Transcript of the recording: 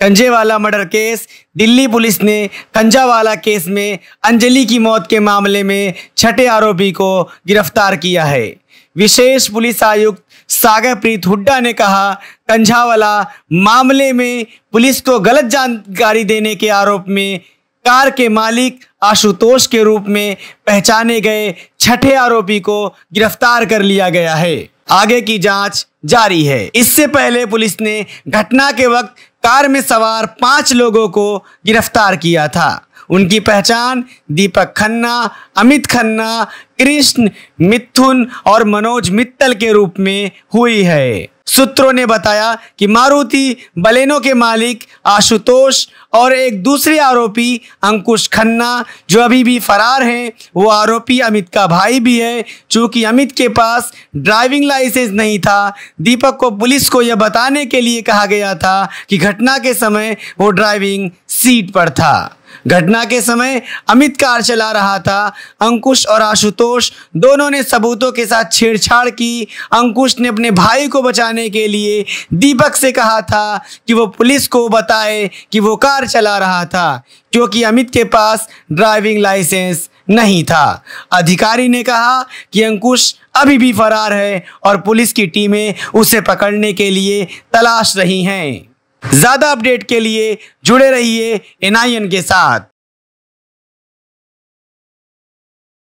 कंजेवाला murder case Delhi police ने Kanjhawala case में अंजलि की मौत के मामले में छठे आरोपी को गिरफ्तार किया है विशेष पुलिस आयुक्त सागर प्रीत हुड्डा ने कहा कंझावाला मामले में पुलिस को गलत जानकारी देने के आरोप में कार के मालिक आशुतोष के रूप में पहचाने गए छठे आरोपी को गिरफ्तार कर लिया गया है आगे की जांच जारी है इससे पहले पुलिस ने घटना के वक्त कार में सवार पांच लोगों को गिरफ्तार किया था उनकी पहचान दीपक खन्ना अमित खन्ना कृष्ण मिथुन और मनोज मित्तल के रूप में हुई है सूत्रों ने बताया कि मारुति बलेनो के मालिक आशुतोष और एक दूसरे आरोपी अंकुश खन्ना जो अभी भी फरार हैं वो आरोपी अमित का भाई भी है चूँकि अमित के पास ड्राइविंग लाइसेंस नहीं था दीपक को पुलिस को यह बताने के लिए कहा गया था कि घटना के समय वो ड्राइविंग सीट पर था घटना के समय अमित कार चला रहा था अंकुश और आशुतोष दोनों ने सबूतों के साथ छेड़छाड़ की अंकुश ने अपने भाई को बचाने के लिए दीपक से कहा था कि वो पुलिस को बताए कि वो कार चला रहा था क्योंकि अमित के पास ड्राइविंग लाइसेंस नहीं था अधिकारी ने कहा कि अंकुश अभी भी फरार है और पुलिस की टीमें उसे पकड़ने के लिए तलाश रही हैं ज्यादा अपडेट के लिए जुड़े रहिए एनआईएन के साथ